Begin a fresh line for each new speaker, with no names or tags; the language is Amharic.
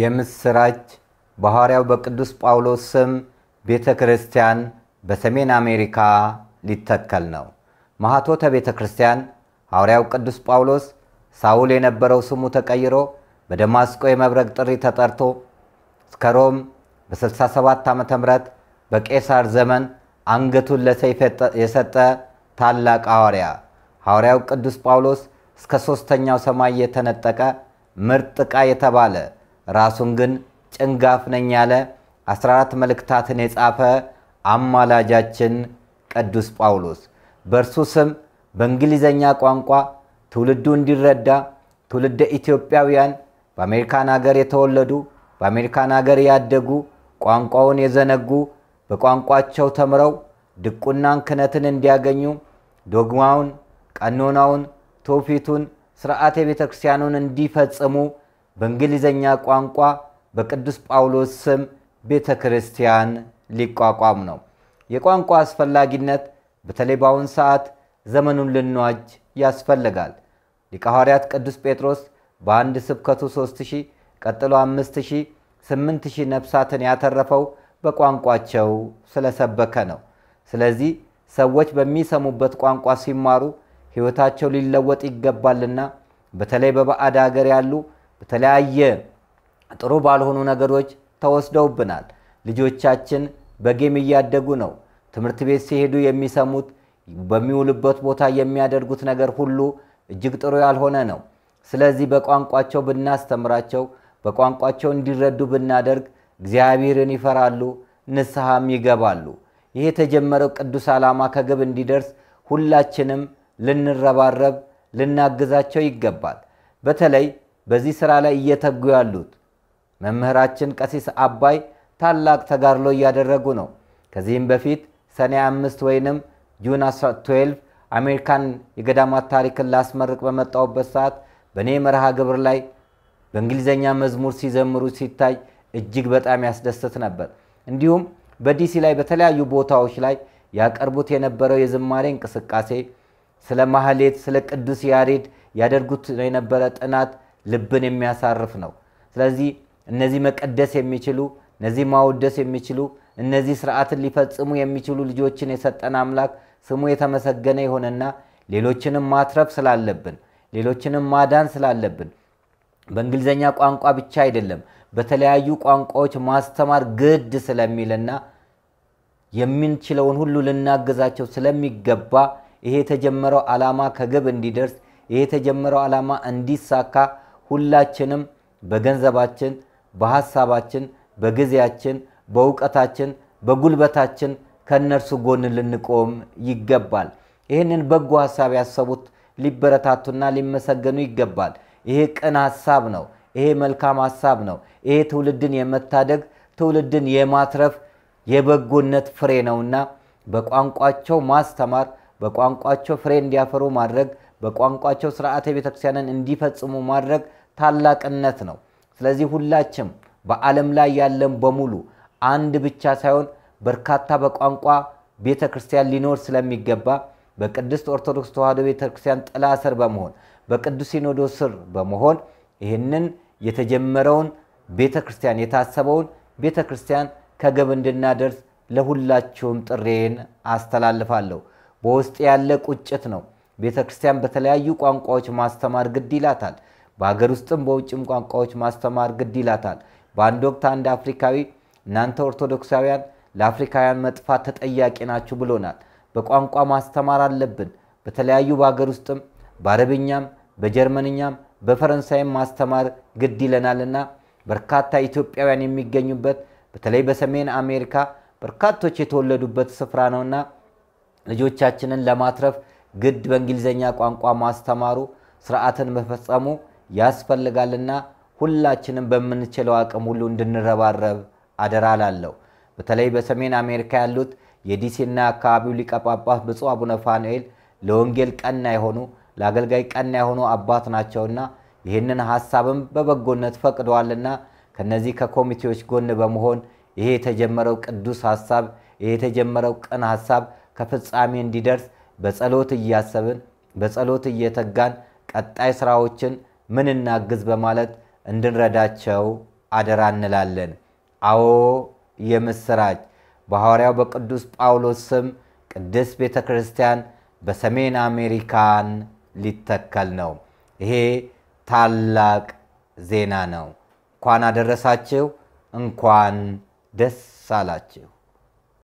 የምስራች በሐዋርያው በቅዱስ ጳውሎስ ስም ቤተ ክርስቲያን በሰሜን አሜሪካ ሊተከል ነው። ማኅቶተ ቤተ ክርስቲያን ሐዋርያው ቅዱስ ጳውሎስ ሳውል የነበረው ስሙ ተቀይሮ በደማስቆ የመብረቅ ጥሪ ተጠርቶ እስከ ሮም በ67 ዓ ም በቄሳር ዘመን አንገቱን ለሰይፍ የሰጠ ታላቅ ሐዋርያ ሐዋርያው ቅዱስ ጳውሎስ እስከ ሦስተኛው ሰማይ የተነጠቀ ምርጥ ዕቃ የተባለ ራሱን ግን ጭንጋፍ ነኝ ያለ 14 መልእክታትን የጻፈ አማላጃችን ቅዱስ ጳውሎስ በእርሱ ስም በእንግሊዘኛ ቋንቋ ትውልዱ እንዲረዳ ትውልደ ኢትዮጵያውያን በአሜሪካን ሀገር የተወለዱ በአሜሪካን ሀገር ያደጉ ቋንቋውን የዘነጉ በቋንቋቸው ተምረው ድቁናን ክነትን እንዲያገኙ ዶግማውን፣ ቀኖናውን፣ ትውፊቱን፣ ስርዓተ ቤተ ክርስቲያኑን እንዲፈጽሙ በእንግሊዘኛ ቋንቋ በቅዱስ ጳውሎስ ስም ቤተ ክርስቲያን ሊቋቋም ነው። የቋንቋ አስፈላጊነት በተለይ በአሁን ሰዓት ዘመኑን ልንዋጅ ያስፈልጋል። ሊቀ ሐዋርያት ቅዱስ ጴጥሮስ በአንድ ስብከቱ 3000 ቀጥሎ 5000 8000 ነፍሳትን ያተረፈው በቋንቋቸው ስለሰበከ ነው። ስለዚህ ሰዎች በሚሰሙበት ቋንቋ ሲማሩ ሕይወታቸው ሊለወጥ ይገባልና በተለይ በባዕድ አገር ያሉ በተለያየ ጥሩ ባልሆኑ ነገሮች ተወስደውብናል። ልጆቻችን በጌም እያደጉ ነው። ትምህርት ቤት ሲሄዱ የሚሰሙት በሚውልበት ቦታ የሚያደርጉት ነገር ሁሉ እጅግ ጥሩ ያልሆነ ነው። ስለዚህ በቋንቋቸው ብናስተምራቸው፣ በቋንቋቸው እንዲረዱ ብናደርግ እግዚአብሔርን ይፈራሉ፣ ንስሐም ይገባሉ። ይህ የተጀመረው ቅዱስ ዓላማ ከግብ እንዲደርስ ሁላችንም ልንረባረብ፣ ልናግዛቸው ይገባል። በተለይ በዚህ ስራ ላይ እየተጉ ያሉት መምህራችን ቀሲስ አባይ ታላቅ ተጋድሎ እያደረጉ ነው። ከዚህም በፊት ሰኔ አምስት ወይንም ጁን 12 አሜሪካን የገዳማት ታሪክን ላስመርቅ በመጣውበት ሰዓት በእኔ መርሃ ግብር ላይ በእንግሊዝኛ መዝሙር ሲዘምሩ ሲታይ እጅግ በጣም ያስደስት ነበር። እንዲሁም በዲሲ ላይ በተለያዩ ቦታዎች ላይ ያቀርቡት የነበረው የዝማሬ እንቅስቃሴ፣ ስለ ማህሌት፣ ስለ ቅዱስ ያሬድ ያደርጉት የነበረ ጥናት ልብን የሚያሳርፍ ነው። ስለዚህ እነዚህ መቀደስ የሚችሉ እነዚህ ማወደስ የሚችሉ እነዚህ ስርዓትን ሊፈጽሙ የሚችሉ ልጆችን የሰጠን አምላክ ስሙ የተመሰገነ ይሆንና ሌሎችንም ማትረፍ ስላለብን ሌሎችንም ማዳን ስላለብን በእንግሊዝኛ ቋንቋ ብቻ አይደለም፣ በተለያዩ ቋንቋዎች ማስተማር ግድ ስለሚልና የምንችለውን ሁሉ ልናግዛቸው ስለሚገባ ይሄ የተጀመረው ዓላማ ከግብ እንዲደርስ ይሄ የተጀመረው ዓላማ እንዲሳካ ሁላችንም በገንዘባችን፣ በሀሳባችን፣ በጊዜያችን፣ በእውቀታችን፣ በጉልበታችን ከእነርሱ ጎን ልንቆም ይገባል። ይህንን በጎ ሀሳብ ያሰቡት ሊበረታቱና ሊመሰገኑ ይገባል። ይሄ ቅን ሀሳብ ነው። ይሄ መልካም ሀሳብ ነው። ይሄ ትውልድን የመታደግ ትውልድን የማትረፍ የበጎነት ፍሬ ነውና በቋንቋቸው ማስተማር፣ በቋንቋቸው ፍሬ እንዲያፈሩ ማድረግ በቋንቋቸው ስርዓተ ቤተክርስቲያንን እንዲፈጽሙ ማድረግ ታላቅነት ነው። ስለዚህ ሁላችም በዓለም ላይ ያለን በሙሉ አንድ ብቻ ሳይሆን በርካታ በቋንቋ ቤተ ክርስቲያን ሊኖር ስለሚገባ በቅድስት ኦርቶዶክስ ተዋሕዶ ቤተ ክርስቲያን ጥላ ስር በመሆን በቅዱስ ሲኖዶስ ስር በመሆን ይህንን የተጀመረውን ቤተ ክርስቲያን የታሰበውን ቤተ ክርስቲያን ከግብ እንድናደርስ ለሁላችሁም ጥሬን አስተላልፋለሁ። በውስጥ ያለ ቁጭት ነው። ቤተ ክርስቲያን በተለያዩ ቋንቋዎች ማስተማር ግድ ይላታል። በሀገር ውስጥም በውጭም ቋንቋዎች ማስተማር ግድ ይላታል። በአንድ ወቅት አንድ አፍሪካዊ እናንተ ኦርቶዶክሳውያን ለአፍሪካውያን መጥፋት ተጠያቂ ናችሁ ብሎናል። በቋንቋ ማስተማር አለብን። በተለያዩ በሀገር ውስጥም በአረብኛም፣ በጀርመንኛም፣ በፈረንሳይም ማስተማር ግድ ይለናልና በርካታ ኢትዮጵያውያን የሚገኙበት በተለይ በሰሜን አሜሪካ በርካቶች የተወለዱበት ስፍራ ነውና ልጆቻችንን ለማትረፍ ግድ በእንግሊዝኛ ቋንቋ ማስተማሩ፣ ስርዓትን መፈጸሙ ያስፈልጋልና ሁላችንም በምንችለው አቅም ሁሉ እንድንረባረብ አደራላለሁ። በተለይ በሰሜን አሜሪካ ያሉት የዲሲና አካባቢው ሊቀ ጳጳስ ብፁዕ አቡነ ፋኑኤል ለወንጌል ቀና የሆኑ ለአገልጋይ ቀና የሆኑ አባት ናቸውና ይህንን ሀሳብም በበጎነት ፈቅደዋልና ከነዚህ ከኮሚቴዎች ጎን በመሆን ይሄ የተጀመረው ቅዱስ ሀሳብ ይሄ የተጀመረው ቅን ሀሳብ ከፍጻሜ እንዲደርስ በጸሎት እያሰብን በጸሎት እየተጋን ቀጣይ ስራዎችን ምን እናግዝ በማለት እንድንረዳቸው አደራ እንላለን። አዎ የምስራች! በሐዋርያው በቅዱስ ጳውሎስ ስም ቅድስት ቤተ ክርስቲያን በሰሜን አሜሪካን ሊተከል ነው። ይሄ ታላቅ ዜና ነው። እንኳን አደረሳችሁ፣ እንኳን ደስ አላችሁ።